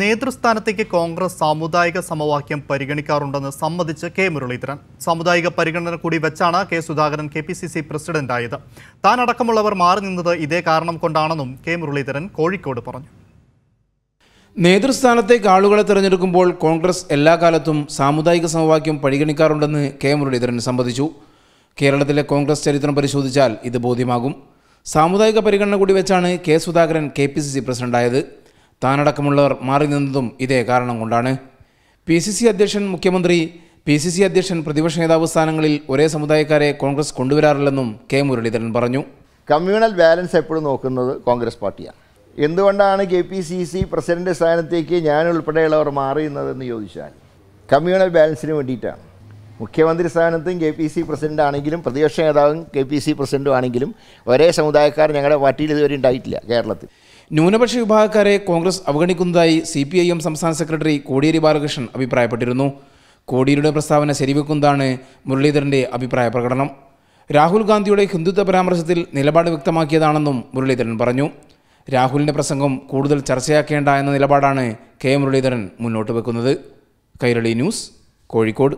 നേതൃസ്ഥാനത്തേക്ക് കോൺഗ്രസ് സാമുദായിക സമവാക്യം പരിഗണിക്കാറുണ്ടെന്ന് സമ്മതിച്ച് കെ മുരളീധരൻ സാമുദായിക പരിഗണന കൂടി വെച്ചാണ് K Sudhakaran K P C C പ്രസിഡന്റായത് താൻ അടക്കമുള്ളവർ മാറി നിന്നത് ഇതേ കാരണം കൊണ്ടാണെന്നും കെ മുരളീധരൻ കോഴിക്കോട് പറഞ്ഞു നേതൃസ്ഥാനത്തേക്ക് ആളുകളെ തിരഞ്ഞെടുക്കുമ്പോൾ കോൺഗ്രസ് എല്ലാ കാലത്തും സാമുദായിക സമവാക്യം പരിഗണിക്കാറുണ്ടെന്ന് കെ മുരളീധരൻ സമ്മതിച്ചു കേരളത്തിലെ കോൺഗ്രസ് ചരിത്രം പരിശോധിച്ചാൽ ഇത് ബോധ്യമാകും സാമുദായിക പരിഗണന കൂടി വെച്ചാണ് K Sudhakaran K P C C പ്രസിഡന്റായത് താനടക്കമുള്ളവർ മാറി നിന്നതും ഇതേ കാരണം കൊണ്ടാണ് പി സി സി അധ്യക്ഷൻ മുഖ്യമന്ത്രി പി സി സി അധ്യക്ഷൻ പ്രതിപക്ഷ നേതാവ് സ്ഥാനങ്ങളിൽ ഒരേ സമുദായക്കാരെ കോൺഗ്രസ് കൊണ്ടുവരാറില്ലെന്നും കെ മുരളീധരൻ പറഞ്ഞു കമ്മ്യൂണൽ ബാലൻസ് എപ്പോഴും നോക്കുന്നത് കോൺഗ്രസ് പാർട്ടിയാണ് എന്തുകൊണ്ടാണ് K P C C president സ്ഥാനത്തേക്ക് ഞാൻ ഉൾപ്പെടെയുള്ളവർ മാറിയുന്നതെന്ന് ചോദിച്ചാൽ കമ്മ്യൂണൽ ബാലൻസിന് വേണ്ടിയിട്ടാണ് മുഖ്യമന്ത്രി സ്ഥാനത്തും കെ പി സി പ്രസിഡന്റ് ആണെങ്കിലും പ്രതിപക്ഷ നേതാവും കെ പി സി പ്രസിഡന്റും ആണെങ്കിലും ഒരേ സമുദായക്കാർ ഞങ്ങളുടെ പാർട്ടിയിൽ ഇതുവരെ ഉണ്ടായിട്ടില്ല കേരളത്തിൽ ന്യൂനപക്ഷ വിഭാഗക്കാരെ കോൺഗ്രസ് അവഗണിക്കുന്നതായി സി പി ഐ എം സംസ്ഥാന സെക്രട്ടറി കോടിയേരി ബാലകൃഷ്ണൻ അഭിപ്രായപ്പെട്ടിരുന്നു കോടിയേരിയുടെ പ്രസ്താവന ശരിവെക്കുന്നതാണ് മുരളീധരൻ്റെ അഭിപ്രായ പ്രകടനം രാഹുൽ ഗാന്ധിയുടെ ഹിന്ദുത്വ പരാമർശത്തിൽ നിലപാട് വ്യക്തമാക്കിയതാണെന്നും മുരളീധരൻ പറഞ്ഞു രാഹുലിൻ്റെ പ്രസംഗം കൂടുതൽ ചർച്ചയാക്കേണ്ട എന്ന നിലപാടാണ് കെ മുരളീധരൻ മുന്നോട്ട് വെക്കുന്നത് കൈരളി ന്യൂസ് കോഴിക്കോട്